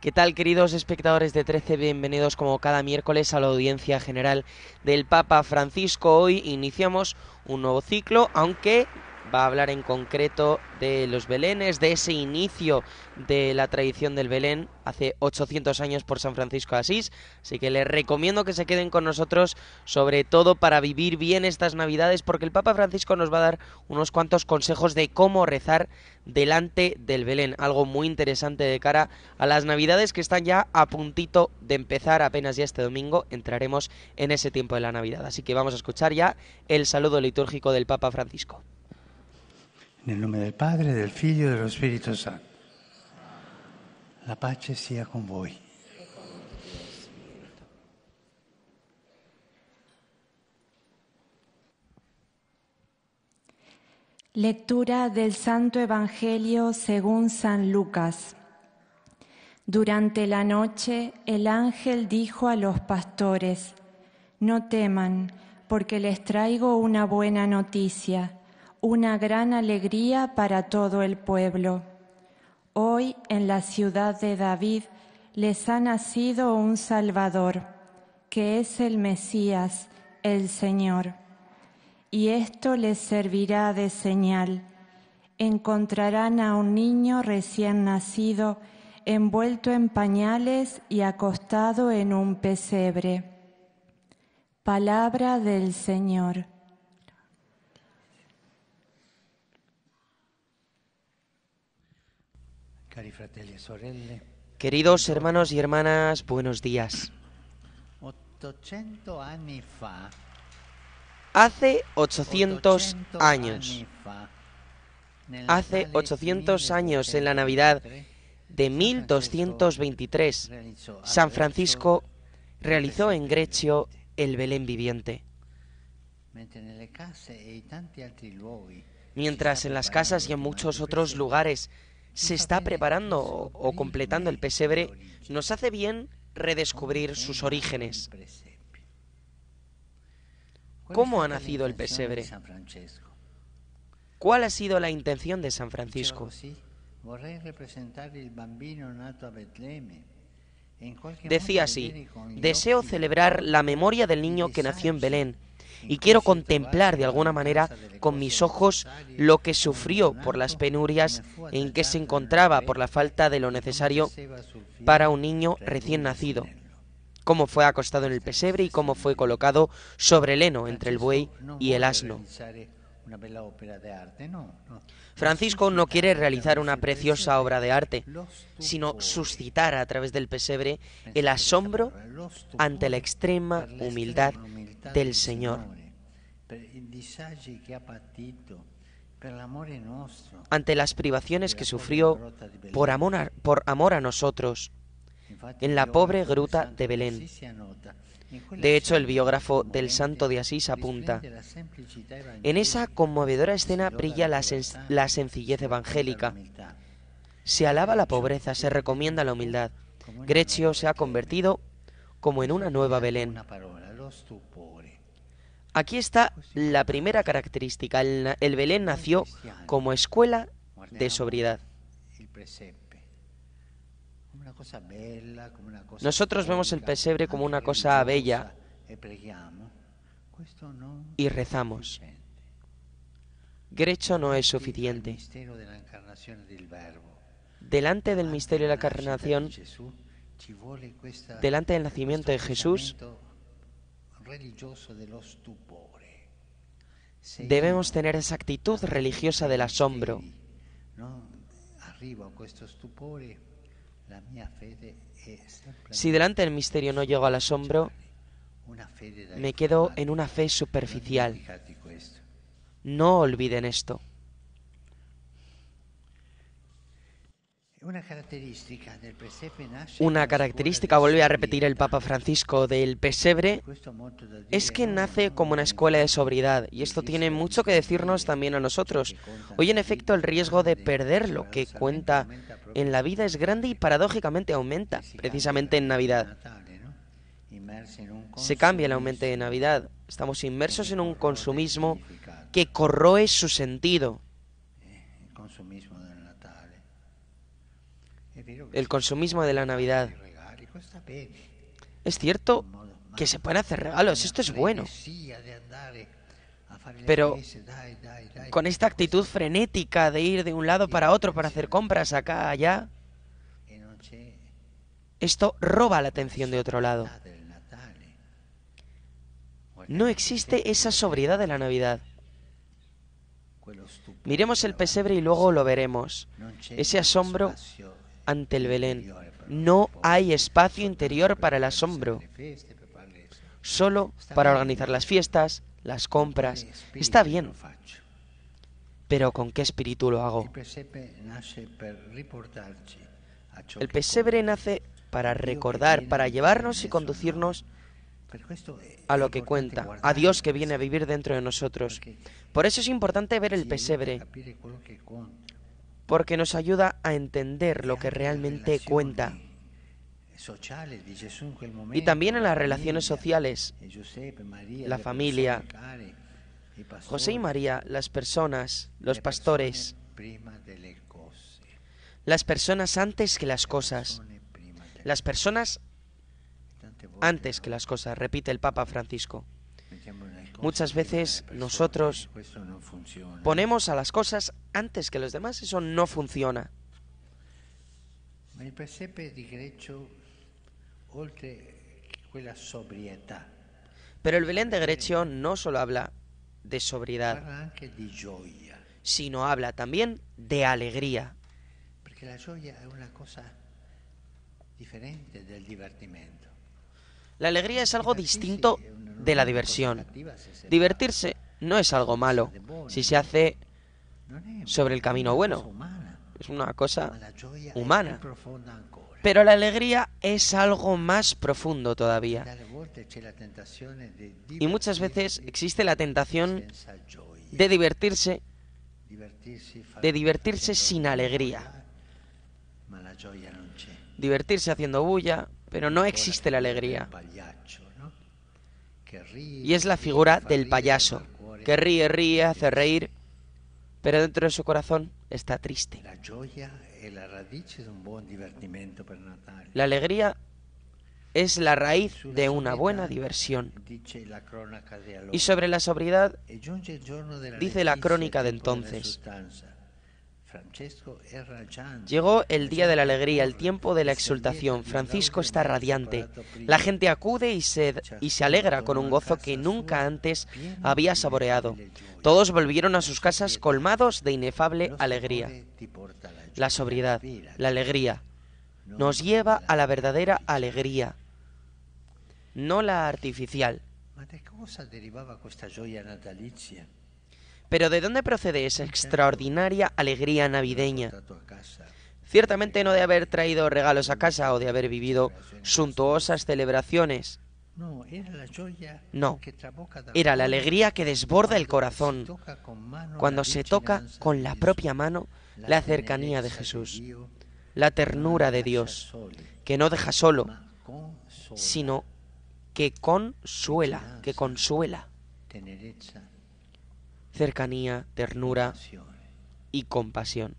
¿Qué tal, queridos espectadores de 13? Bienvenidos como cada miércoles a la audiencia general del Papa Francisco. Hoy iniciamos un nuevo ciclo, aunque va a hablar en concreto de los belenes, de ese inicio de la tradición del Belén hace 800 años por San Francisco de Asís. Así que les recomiendo que se queden con nosotros, sobre todo para vivir bien estas Navidades, porque el Papa Francisco nos va a dar unos cuantos consejos de cómo rezar delante del Belén. Algo muy interesante de cara a las Navidades que están ya a puntito de empezar. Apenas ya este domingo entraremos en ese tiempo de la Navidad. Así que vamos a escuchar ya el saludo litúrgico del Papa Francisco. En el nombre del Padre, del Hijo y del Espíritu Santo. La paz sea con vos. Lectura del Santo Evangelio según San Lucas. Durante la noche el ángel dijo a los pastores, No teman, porque les traigo una buena noticia una gran alegría para todo el pueblo. Hoy en la ciudad de David les ha nacido un Salvador, que es el Mesías, el Señor. Y esto les servirá de señal. Encontrarán a un niño recién nacido, envuelto en pañales y acostado en un pesebre. Palabra del Señor. E Queridos hermanos y hermanas, buenos días. Hace 800 años, hace 800 años en la Navidad de 1223, San Francisco realizó en Grecio el Belén viviente. E Mientras en las casas y en muchos otros lugares se está preparando o completando el pesebre, nos hace bien redescubrir sus orígenes. ¿Cómo ha nacido el pesebre? ¿Cuál ha sido la intención de San Francisco? Decía así, deseo celebrar la memoria del niño que nació en Belén y quiero contemplar de alguna manera con mis ojos lo que sufrió por las penurias en que se encontraba por la falta de lo necesario para un niño recién nacido, cómo fue acostado en el pesebre y cómo fue colocado sobre el heno entre el buey y el asno. Francisco no quiere realizar una preciosa obra de arte, sino suscitar a través del pesebre el asombro ante la extrema humildad del Señor. Ante las privaciones que sufrió por amor a nosotros en la pobre gruta de Belén. De hecho, el biógrafo del santo de Asís apunta, en esa conmovedora escena brilla la, sencillez evangélica. Se alaba la pobreza, se recomienda la humildad. Grecio se ha convertido como en una nueva Belén. Aquí está pues la primera característica. el Belén nació como escuela de sobriedad. Nosotros vemos el pesebre como una cosa bella eh, y rezamos. Grecho no es suficiente. Delante del misterio de la encarnación, delante del nacimiento de Jesús, debemos tener esa actitud religiosa del asombro. Si delante del misterio no llego al asombro, me quedo en una fe superficial. No olviden esto. Una característica, Una característica, vuelve a repetir el Papa Francisco, del pesebre es que nace como una escuela de sobriedad y esto tiene mucho que decirnos también a nosotros. Hoy en efecto el riesgo de perder lo que cuenta en la vida es grande y paradójicamente aumenta, precisamente en Navidad. Se cambia el aumento de Navidad. Estamos inmersos en un consumismo que corroe su sentido, el consumismo de la Navidad. Es cierto que se pueden hacer regalos, esto es bueno. Pero con esta actitud frenética de ir de un lado para otro para hacer compras acá, allá, esto roba la atención de otro lado. No existe esa sobriedad de la Navidad. Miremos el pesebre y luego lo veremos. Ese asombro ante el Belén. No hay espacio interior para el asombro, solo para organizar las fiestas, las compras. Está bien, pero ¿con qué espíritu lo hago? El pesebre nace para recordar, para llevarnos y conducirnos a lo que cuenta, a Dios que viene a vivir dentro de nosotros. Por eso es importante ver el pesebre, porque nos ayuda a entender lo que realmente cuenta. Y también en las relaciones sociales, la familia, José y María, las personas, los pastores, las personas antes que las cosas, las personas antes que las cosas, repite el Papa Francisco. Muchas veces nosotros ponemos a las cosas antes que los demás, eso no funciona. Pero el Belén de Grecio no solo habla de sobriedad, sino habla también de alegría. la es del La alegría es algo distinto de la diversión. Divertirse no es algo malo si se hace sobre el camino bueno. Es una cosa humana. Pero la alegría es algo más profundo todavía. Y muchas veces existe la tentación de divertirse, de divertirse sin alegría. Divertirse haciendo bulla, pero no existe la alegría. Y es la figura del payaso, que ríe, ríe, hace reír, pero dentro de su corazón está triste. La alegría es la raíz de una buena diversión. Y sobre la sobriedad, dice la crónica de entonces, Llegó el día de la alegría, el tiempo de la exultación. Francisco está radiante. La gente acude y se, alegra con un gozo que nunca antes había saboreado. Todos volvieron a sus casas colmados de inefable alegría. La sobriedad, la alegría, nos lleva a la verdadera alegría, no la artificial. Pero ¿de dónde procede esa extraordinaria alegría navideña? Ciertamente no de haber traído regalos a casa o de haber vivido suntuosas celebraciones. No, era la alegría que desborda el corazón cuando se toca con la propia mano la cercanía de Jesús, la ternura de Dios, que no deja solo, sino que consuela, que consuela cercanía, ternura y compasión.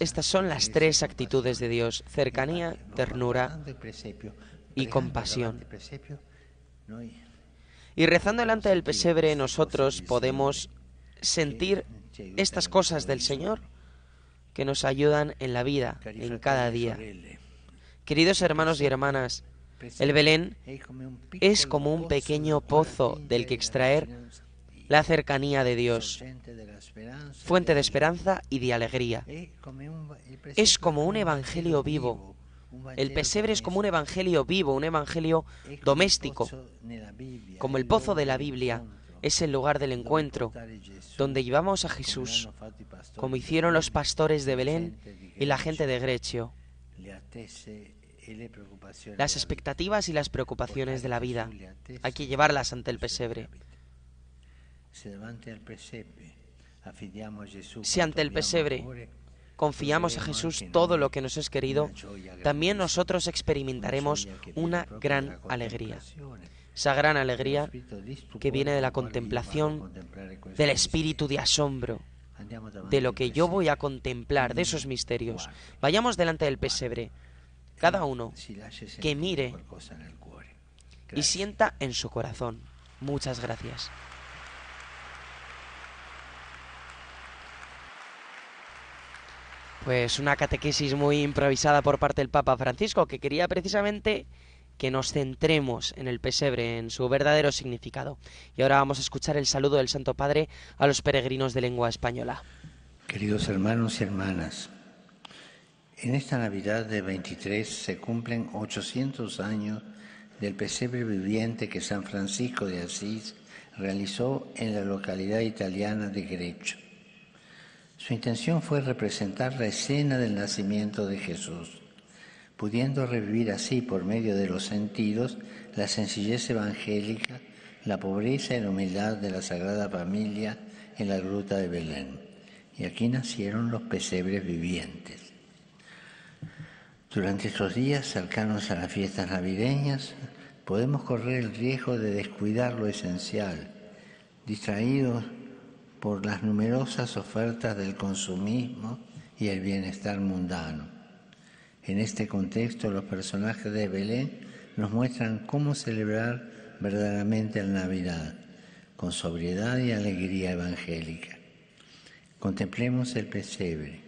Estas son las tres actitudes de Dios, cercanía, ternura y compasión. Y rezando delante del pesebre nosotros podemos sentir estas cosas del Señor que nos ayudan en la vida, en cada día. Queridos hermanos y hermanas, el Belén es como un pequeño pozo del que extraer la cercanía de Dios, fuente de esperanza y de alegría. Es como un evangelio vivo. El pesebre es como un evangelio vivo, un evangelio doméstico, como el pozo de la Biblia. Es el lugar del encuentro, donde llevamos a Jesús, como hicieron los pastores de Belén y la gente de Grecio las expectativas y las preocupaciones de la vida. Hay que llevarlas ante el pesebre. Si ante el pesebre confiamos a Jesús todo lo que nos es querido, también nosotros experimentaremos una gran alegría. Esa gran alegría que viene de la contemplación del espíritu de asombro, de lo que yo voy a contemplar, de esos mm, misterios. Vayamos delante del pesebre, cada uno que mire y sienta en su corazón. Muchas gracias. Pues una catequesis muy improvisada por parte del Papa Francisco, que quería precisamente que nos centremos en el pesebre, en su verdadero significado. Y ahora vamos a escuchar el saludo del Santo Padre a los peregrinos de lengua española. Queridos hermanos y hermanas, en esta Navidad de 23 se cumplen 800 años del pesebre viviente que San Francisco de Asís realizó en la localidad italiana de Grecho. Su intención fue representar la escena del nacimiento de Jesús, pudiendo revivir así por medio de los sentidos la sencillez evangélica, la pobreza y la humildad de la Sagrada Familia en la gruta de Belén. Y aquí nacieron los pesebres vivientes. Durante estos días cercanos a las fiestas navideñas, podemos correr el riesgo de descuidar lo esencial, distraídos por las numerosas ofertas del consumismo y el bienestar mundano. En este contexto, los personajes de Belén nos muestran cómo celebrar verdaderamente la Navidad, con sobriedad y alegría evangélica. Contemplemos el pesebre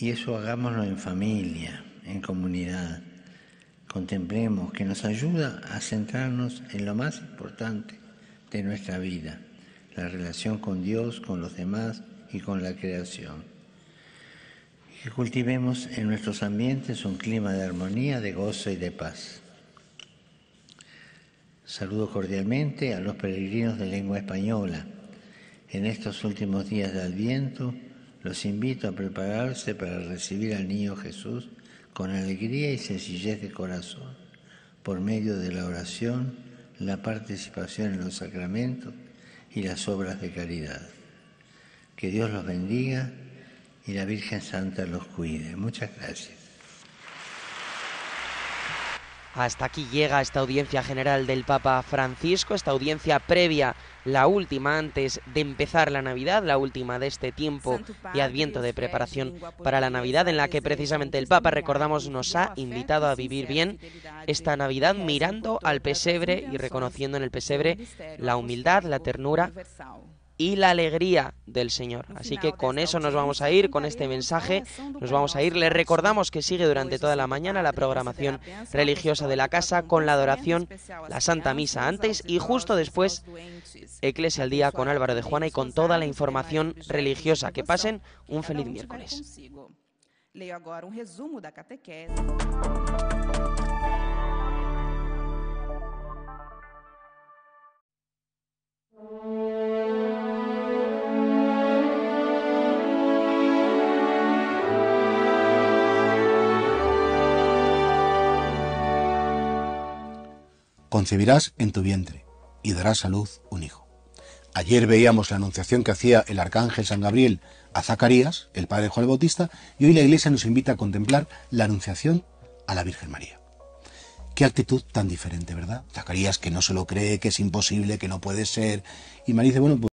y eso hagámoslo en familia, en comunidad. Contemplemos que nos ayuda a centrarnos en lo más importante de nuestra vida, la relación con Dios, con los demás y con la creación. Que cultivemos en nuestros ambientes un clima de armonía, de gozo y de paz. Saludo cordialmente a los peregrinos de lengua española. En estos últimos días de Adviento, los invito a prepararse para recibir al niño Jesús con alegría y sencillez de corazón, por medio de la oración, la participación en los sacramentos y las obras de caridad. Que Dios los bendiga y la Virgen Santa los cuide. Muchas gracias. Hasta aquí llega esta audiencia general del Papa Francisco, esta audiencia previa, la última antes de empezar la Navidad, la última de este tiempo y adviento de preparación pues, para la Navidad, en la que precisamente el Papa, recordamos, nos ha invitado a pues, vivir bien esta Navidad mirando al pesebre y reconociendo en el pesebre la humildad, la ternura y la alegría del Señor. Pues así que con eso este nos vamos a ir, con este mensaje nos vamos a ir. Les recordamos que sigue durante pues toda la mañana la programación religiosa de la casa con la adoración, la Santa Misa antes y justo después Eclesia al Día con Álvaro de Juana y con toda la información religiosa. Que pasen un feliz miércoles. concebirás en tu vientre y darás a luz un hijo. Ayer veíamos la anunciación que hacía el arcángel San Gabriel a Zacarías, el padre Juan el Bautista, y hoy la Iglesia nos invita a contemplar la anunciación a la Virgen María. Qué actitud tan diferente, ¿verdad? Zacarías que no se lo cree, que es imposible, que no puede ser. Y María dice, bueno, pues